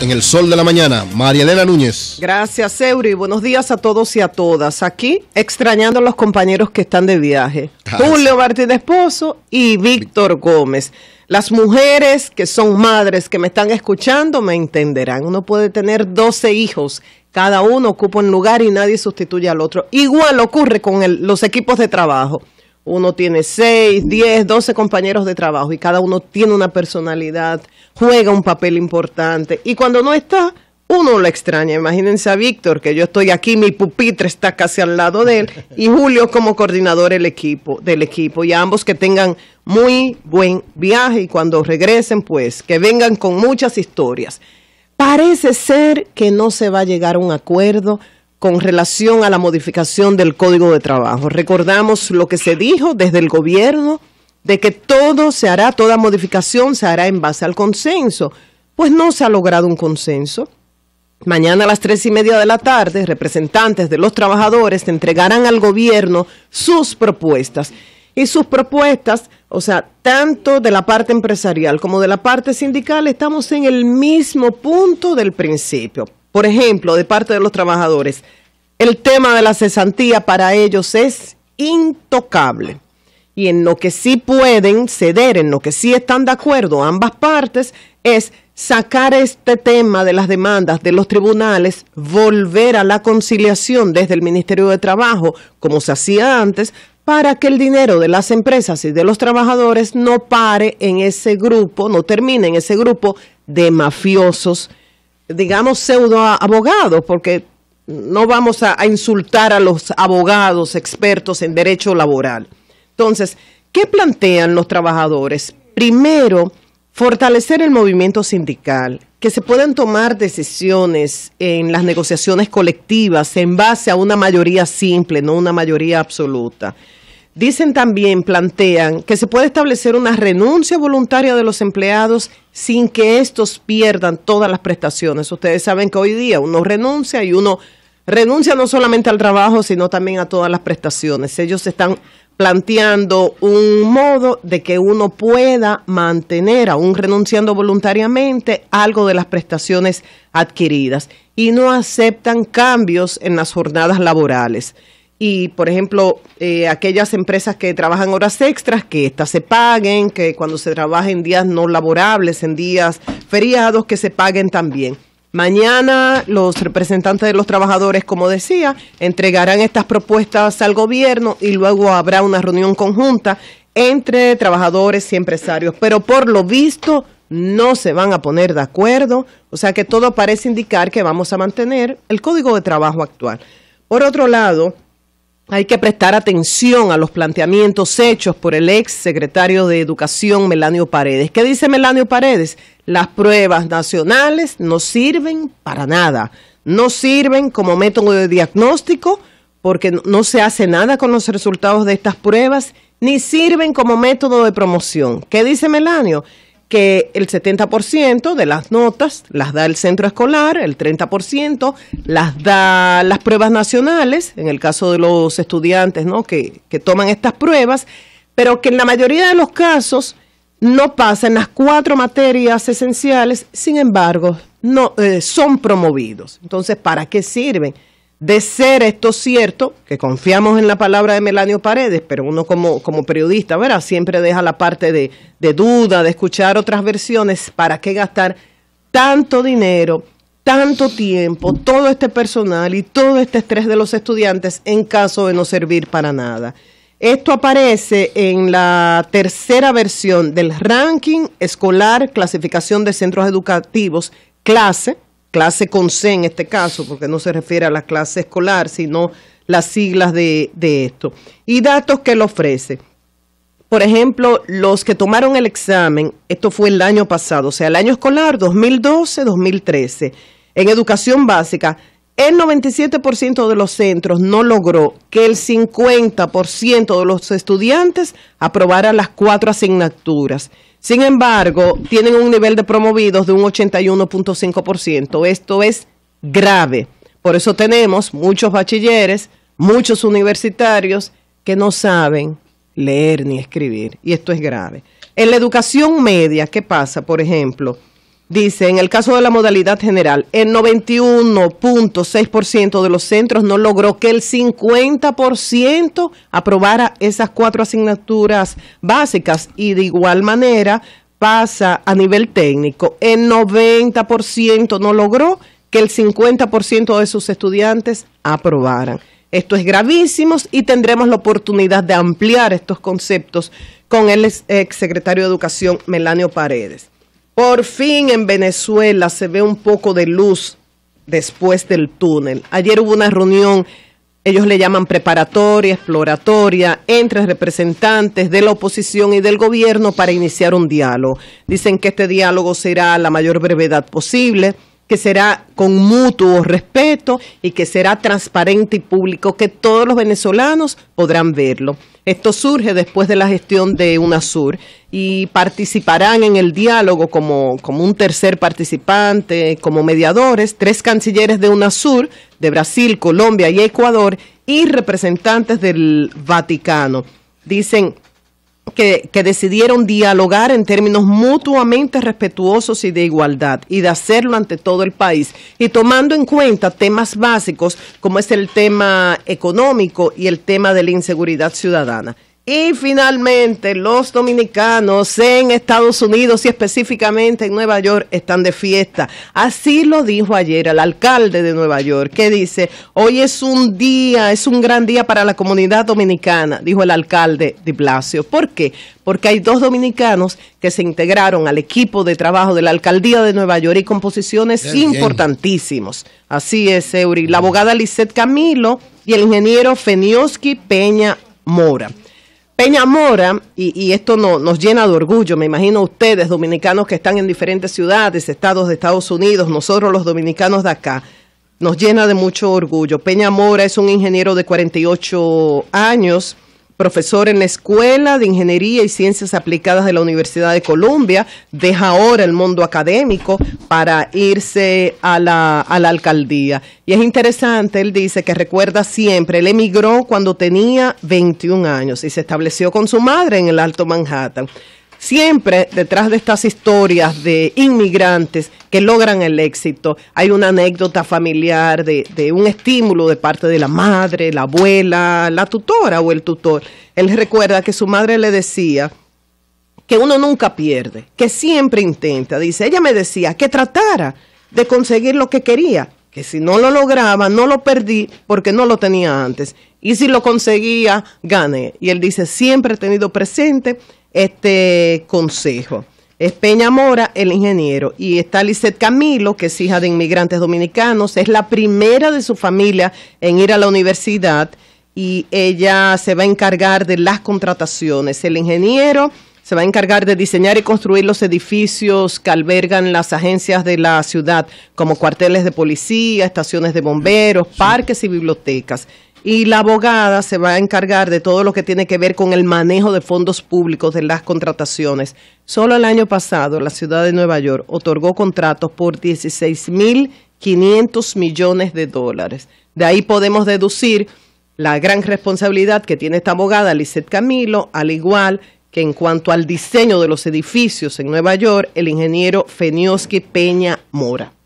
en el sol de la mañana. María Núñez. Gracias, y Buenos días a todos y a todas. Aquí, extrañando a los compañeros que están de viaje. Ah, Julio Martínez Esposo y Víctor Gómez. Las mujeres que son madres que me están escuchando me entenderán. Uno puede tener 12 hijos, cada uno ocupa un lugar y nadie sustituye al otro. Igual ocurre con los equipos de trabajo uno tiene seis, diez, 12 compañeros de trabajo y cada uno tiene una personalidad, juega un papel importante y cuando no está, uno lo extraña. Imagínense a Víctor, que yo estoy aquí, mi pupitre está casi al lado de él, y Julio como coordinador del equipo, del equipo. Y a ambos que tengan muy buen viaje y cuando regresen, pues que vengan con muchas historias. Parece ser que no se va a llegar a un acuerdo con relación a la modificación del Código de Trabajo. Recordamos lo que se dijo desde el gobierno de que todo se hará, toda modificación se hará en base al consenso. Pues no se ha logrado un consenso. Mañana a las tres y media de la tarde, representantes de los trabajadores entregarán al gobierno sus propuestas. Y sus propuestas, o sea, tanto de la parte empresarial como de la parte sindical, estamos en el mismo punto del principio por ejemplo, de parte de los trabajadores, el tema de la cesantía para ellos es intocable. Y en lo que sí pueden ceder, en lo que sí están de acuerdo ambas partes, es sacar este tema de las demandas de los tribunales, volver a la conciliación desde el Ministerio de Trabajo, como se hacía antes, para que el dinero de las empresas y de los trabajadores no pare en ese grupo, no termine en ese grupo de mafiosos digamos, pseudo abogados, porque no vamos a, a, insultar a los abogados expertos en derecho laboral. Entonces, ¿qué plantean los trabajadores? Primero, fortalecer el movimiento sindical, que se puedan tomar decisiones en las negociaciones colectivas en base a una mayoría simple, no una mayoría absoluta. Dicen también, plantean, que se puede establecer una renuncia voluntaria de los empleados sin que estos pierdan todas las prestaciones. Ustedes saben que hoy día uno renuncia y uno renuncia no solamente al trabajo, sino también a todas las prestaciones. Ellos están planteando un modo de que uno pueda mantener, aún renunciando voluntariamente, algo de las prestaciones adquiridas y no aceptan cambios en las jornadas laborales y, por ejemplo, eh, aquellas empresas que trabajan horas extras, que estas se paguen, que cuando se trabaja en días no laborables, en días feriados, que se paguen también. Mañana los representantes de los trabajadores, como decía, entregarán estas propuestas al gobierno y luego habrá una reunión conjunta entre trabajadores y empresarios. Pero por lo visto no se van a poner de acuerdo, o sea que todo parece indicar que vamos a mantener el código de trabajo actual. Por otro lado, hay que prestar atención a los planteamientos hechos por el ex secretario de Educación, Melanio Paredes. ¿Qué dice Melanio Paredes? Las pruebas nacionales no sirven para nada. No sirven como método de diagnóstico porque no se hace nada con los resultados de estas pruebas, ni sirven como método de promoción. ¿Qué dice Melanio? que el 70% de las notas las da el centro escolar, el 30% las da las pruebas nacionales, en el caso de los estudiantes que, toman estas pruebas, pero que en la mayoría de los casos no pasan las cuatro materias esenciales, sin embargo, no eh, son promovidos. Entonces, ¿para qué sirven? De ser esto cierto, que confiamos en la palabra de Melanio Paredes, pero uno como, como periodista, ¿verdad? Siempre deja la parte de, de duda, de escuchar otras versiones, ¿para qué gastar tanto dinero, tanto tiempo, todo este personal y todo este estrés de los estudiantes en caso de no servir para nada? Esto aparece en la tercera versión del ranking escolar, clasificación de centros educativos, clase, clase con C en este caso, porque no se refiere a la clase escolar, sino las siglas de, esto. Y datos que él ofrece. Por ejemplo, los que tomaron el examen, esto fue el año pasado, o sea, el año escolar 2012-2013, en educación básica, el 97% de los centros no logró que el 50% de los estudiantes aprobara las cuatro asignaturas. Sin embargo, tienen un nivel de promovidos de un 81.5%. Esto es grave. Por eso tenemos muchos bachilleres, muchos universitarios que no saben leer ni escribir. Y esto es grave. En la educación media, ¿qué pasa? Por ejemplo, Dice, en el caso de la modalidad general, el 91.6% de los centros no logró que el 50% aprobara esas cuatro asignaturas básicas y de igual manera pasa a nivel técnico. El 90% no logró que el 50% de sus estudiantes aprobaran. Esto es gravísimo y tendremos la oportunidad de ampliar estos conceptos con el exsecretario de Educación, Melanio Paredes. Por fin en Venezuela se ve un poco de luz después del túnel. Ayer hubo una reunión, ellos le llaman preparatoria, exploratoria, entre representantes de la oposición y del gobierno para iniciar un diálogo. Dicen que este diálogo será la mayor brevedad posible que será con mutuo respeto y que será transparente y público, que todos los venezolanos podrán verlo. Esto surge después de la gestión de UNASUR y participarán en el diálogo como, un tercer participante, como mediadores, tres cancilleres de UNASUR, de Brasil, Colombia y Ecuador, y representantes del Vaticano. Dicen que, decidieron dialogar en términos mutuamente respetuosos y de igualdad, y de hacerlo ante todo el país, y tomando en cuenta temas básicos como es el tema económico y el tema de la inseguridad ciudadana. Y finalmente, los dominicanos en Estados Unidos y específicamente en Nueva York están de fiesta. Así lo dijo ayer el alcalde de Nueva York, que dice, hoy es un día, es un gran día para la comunidad dominicana, dijo el alcalde de Blasio. ¿Por qué? Porque hay dos dominicanos que se integraron al equipo de trabajo de la alcaldía de Nueva York y con posiciones importantísimos. Así es, Eury. La abogada Lisette Camilo y el ingeniero Fenioski Peña Mora. Peña Mora, y, esto nos llena de orgullo, me imagino ustedes, dominicanos que están en diferentes ciudades, estados de Estados Unidos, nosotros los dominicanos de acá, nos llena de mucho orgullo. Peña Mora es un ingeniero de 48 años, profesor en la Escuela de Ingeniería y Ciencias Aplicadas de la Universidad de Columbia, deja ahora el mundo académico para irse a la, a la, alcaldía. Y es interesante, él dice que recuerda siempre, él emigró cuando tenía 21 años y se estableció con su madre en el Alto Manhattan. Siempre detrás de estas historias de inmigrantes que logran el éxito, hay una anécdota familiar de, un estímulo de parte de la madre, la abuela, la tutora o el tutor. Él recuerda que su madre le decía, que uno nunca pierde, que siempre intenta. Dice, ella me decía que tratara de conseguir lo que quería, que si no lo lograba, no lo perdí porque no lo tenía antes. Y si lo conseguía, gané. Y él dice, siempre he tenido presente este consejo. Es Peña Mora, el ingeniero, y está Lisette Camilo, que es hija de inmigrantes dominicanos, es la primera de su familia en ir a la universidad y ella se va a encargar de las contrataciones. El ingeniero se va a encargar de diseñar y construir los edificios que albergan las agencias de la ciudad, como cuarteles de policía, estaciones de bomberos, parques y bibliotecas y la abogada se va a encargar de todo lo que tiene que ver con el manejo de fondos públicos de las contrataciones. Solo el año pasado la ciudad de Nueva York otorgó contratos por 16.500 millones de dólares. De ahí podemos deducir la gran responsabilidad que tiene esta abogada, Lizeth Camilo, al igual que en cuanto al diseño de los edificios en Nueva York, el ingeniero Fenioski Peña Mora.